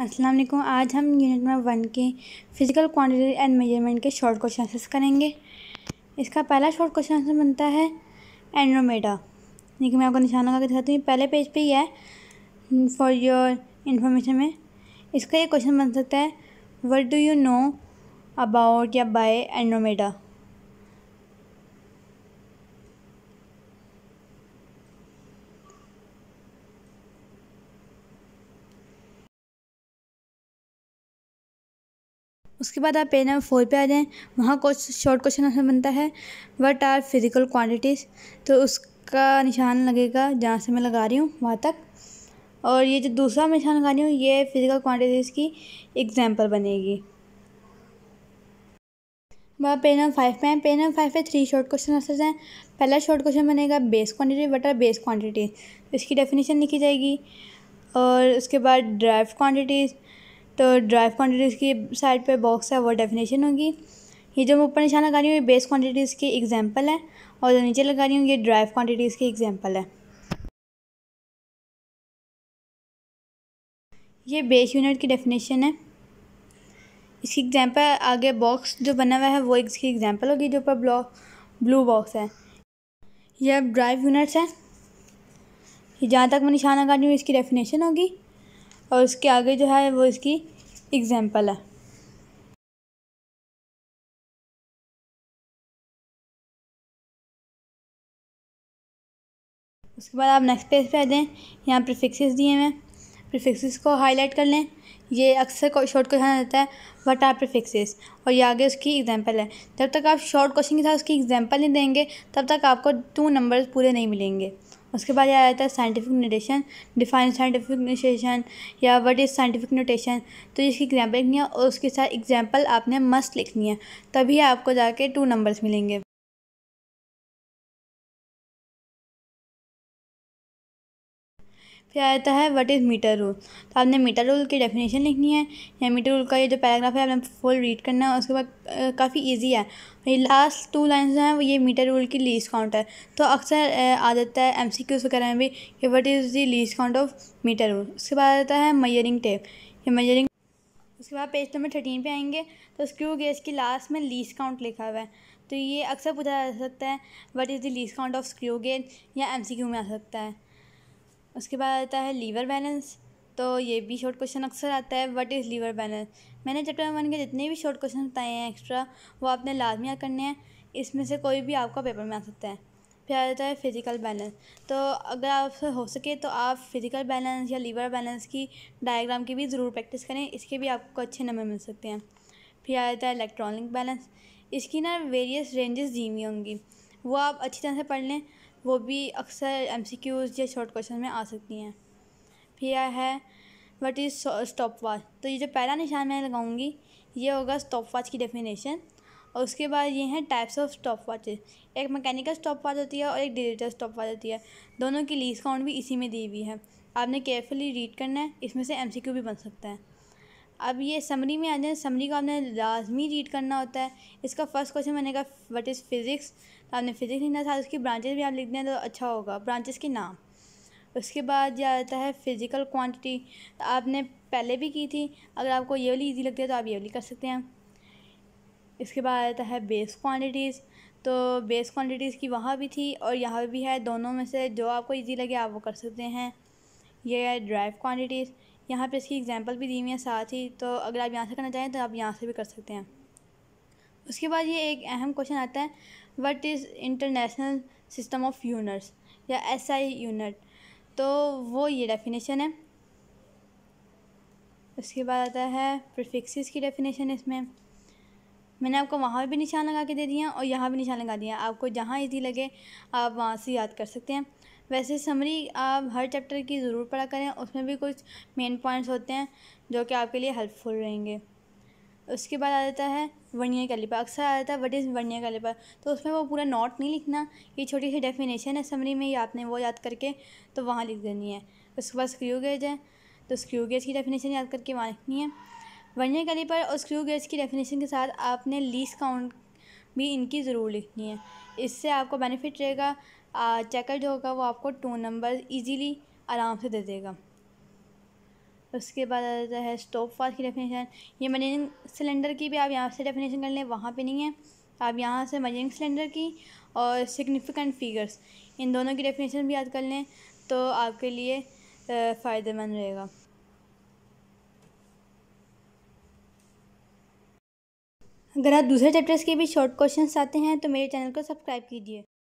अस्सलाम वालेकुम आज हम यूनिट नंबर वन के फिजिकल क्वांटिटी एंड मेजरमेंट के शॉर्ट क्वेश्चन आंसर्स करेंगे इसका पहला शॉर्ट क्वेश्चन आंसर बनता है एंड्रोमेडा कि मैं आपको निशाना का दिखाती हूँ पहले पेज पे ही है फॉर योर इन्फॉर्मेशन में इसका ये क्वेश्चन बन सकता है what do you know about या बाय एंड्रोमेडा उसके बाद आप पेज नंबर फोर पे आ जाएं वहाँ कुछ शॉर्ट क्वेश्चन आंसर बनता है वट आर फिजिकल क्वांटिटीज़ तो उसका निशान लगेगा जहाँ से मैं लगा रही हूँ वहाँ तक और ये जो दूसरा निशान लगा रही हूँ ये फिजिकल क्वान्टिटीज़ की एग्जाम्पल बनेगी वह पेज नंबर फाइव पे हैं पेज नंबर फाइव पे थ्री शॉर्ट क्वेश्चन आंसर्स हैं पहला शॉर्ट क्वेश्चन बनेगा base quantity what are base quantity इसकी डेफिनेशन लिखी जाएगी और उसके बाद ड्राइव क्वांटिटीज़ तो ड्राइव क्वान्टिटीज़ की साइड पर बॉक्स है वो डेफिनेशन होगी ये जो मैं ऊपर निशान लगा रही हूँ ये बेस क्वान्टिटीज़ की एग्जाम्पल है और जो नीचे लगा रही हूँ ये ड्राइव क्वान्टिटीज़ की एग्जाम्पल है ये बेस यूनिट की डेफिनेशन है इसकी एग्जाम्पल आगे बॉक्स जो बना हुआ है वो इसकी एग्जाम्पल होगी जो ऊपर ब्लॉक ब्लू बॉक्स है यह ड्राइव यूनिट्स है जहाँ तक मैं निशाना लगा रही हूँ इसकी डेफिनेशन होगी और उसके आगे जो है वो इसकी एग्ज़ाम्पल है उसके बाद आप नेक्स्ट पेज पे आ जाएँ यहाँ प्रिफिक्सिस दिए हुए हैं प्रिफिक्सेस को हाईलाइट कर लें ये अक्सर शॉर्ट क्वेश्चन रहता है वट आर प्रिफिक्सिस और ये आगे उसकी एग्जांपल है जब तक आप शॉर्ट क्वेश्चन के साथ उसकी एग्जांपल नहीं देंगे तब तक आपको टू नंबर्स पूरे नहीं मिलेंगे उसके बाद यह आता है scientific notation define scientific notation या व्हाट इज़ साइंटिफिक नोटेशन तो इसकी एग्जाम्पल लिखनी है और उसके साथ एग्जाम्पल आपने मस्ट लिखनी है तभी आपको जाके टू नंबर्स मिलेंगे फिर आ जाता है व्हाट इज़ मीटर रूल तो आपने मीटर रूल की डेफिनेशन लिखनी है या मीटर रूल का ये जो पैराग्राफ है आपने फुल रीड करना है उसके बाद काफ़ी ईजी है ये लास्ट टू लाइन जो हैं वो ये मीटर रूल की लीज काउंट है तो अक्सर आ जाता है एम सी वगैरह में भी कि what is the least count of metre rule उसके बाद आ जाता है मयरिंग टेप ये मयरिंग उसके बाद पेज नंबर थर्टीन पे आएंगे तो स्क्रू गेज की लास्ट में लीज काउंट लिखा हुआ है तो ये अक्सर पूछा जा सकता है what is the least count of screw gauge या एमसीक्यू में आ सकता है उसके बाद आता है लीवर बैलेंस तो ये भी शॉर्ट क्वेश्चन अक्सर आता है व्हाट इज़ लीवर बैलेंस मैंने चैप्टर वन के जितने भी शॉर्ट क्वेश्चन बताए हैं एक्स्ट्रा वो आपने लाजमिया करने हैं इसमें से कोई भी आपका पेपर में आ सकता है फिर आ जाता है फिज़िकल बैलेंस तो अगर आप हो सके तो आप फिज़िकल बैलेंस या लीवर बैलेंस की डायग्राम की भी ज़रूर प्रैक्टिस करें इसके भी आपको अच्छे नंबर मिल सकते हैं फिर आ जाता है इलेक्ट्रॉनिक बैलेंस इसकी ना वेरियस रेंजेस दी हुई होंगी वो आप अच्छी तरह से पढ़ लें वो भी अक्सर एम सी क्यूज़ या शॉर्ट क्वेश्चन में आ सकती हैं फिर यह है वट इज़ स्टॉप वॉच तो ये जो पहला निशान मैं लगाऊंगी ये होगा स्टॉप वॉच की डेफिनेशन और उसके बाद ये हैं टाइप्स ऑफ स्टॉप वॉचेज़ एक मैकेनिकल स्टॉप वॉच होती है और एक डिजिटल स्टॉप वॉच होती है दोनों की लीज काउंट भी इसी में दी हुई है आपने केयरफुली रीड करना है इसमें से एम भी बन सकता है अब ये समरी में आ जाए समरी को आपने लाजमी रीड करना होता है इसका फर्स्ट क्वेश्चन बनेगा वट इज़ फिज़िक्स तो आपने फ़िज़िक्स लिखना था उसकी ब्रांचेज़ भी आप लिख दें तो अच्छा होगा ब्रांचेज़ के नाम उसके बाद यह आता है फ़िज़िकल क्वांटिटी तो आपने पहले भी की थी अगर आपको ये वाली ईजी लगती है तो आप ये वाली कर सकते हैं इसके बाद आता है बेस क्वांटिटीज़ तो बेस क्वांटिटीज़ की वहाँ भी थी और यहाँ भी है दोनों में से जो आपको ईजी लगे आप वो कर सकते हैं ये है ड्राइव क्वांटिटीज़ यहाँ पे इसकी एग्जाम्पल भी दी हुई है साथ ही तो अगर आप यहाँ से करना चाहें तो आप यहाँ से भी कर सकते हैं उसके बाद ये एक अहम क्वेश्चन आता है what is international system of units या एस आई यूनिट तो वो ये डेफिनेशन है उसके बाद आता है प्रिफिक्सिस की डेफिनेशन इसमें मैंने आपको वहाँ भी निशान लगा के दे दिया और यहाँ भी निशान लगा दिया आपको जहाँ ईजी लगे आप वहाँ से याद कर सकते हैं वैसे समरी आप हर चैप्टर की ज़रूर पढ़ा करें उसमें भी कुछ मेन पॉइंट्स होते हैं जो कि आपके लिए हेल्पफुल रहेंगे उसके बाद आ जाता है वर्नियर कैलिपर अक्सर आ जाता है वट इज़ वर्नियर कैलिपर तो उसमें वो पूरा नोट नहीं लिखना ये छोटी सी डेफिनेशन है समरी में ये आपने वो याद करके तो वहाँ लिख देनी है तो उसके बाद स्क्रू गेज है तो स्क्रू गेज की डेफिनेशन याद करके वहाँ लिखनी है वर्नियर कैलिपर और स्क्रू गेज की डेफिनेशन के साथ आपने लीस काउंट भी इनकी ज़रूर लिखनी है इससे आपको बेनिफिट रहेगा चेकर जो होगा वो आपको टू नंबर ईजीली आराम से दे देगा उसके बाद आ जाता है स्टोव वाल की डेफिनेशन ये मरीजिंग सिलेंडर की भी आप यहाँ से डेफिनेशन कर लें वहाँ पे नहीं है आप यहाँ से मरीजिंग सिलेंडर की और सिग्निफिकेंट फिगर्स इन दोनों की डेफिनेशन भी याद कर लें तो आपके लिए फ़ायदेमंद रहेगा अगर आप दूसरे चैप्टर्स के भी शॉर्ट क्वेश्चन आते हैं तो मेरे चैनल को सब्सक्राइब कीजिए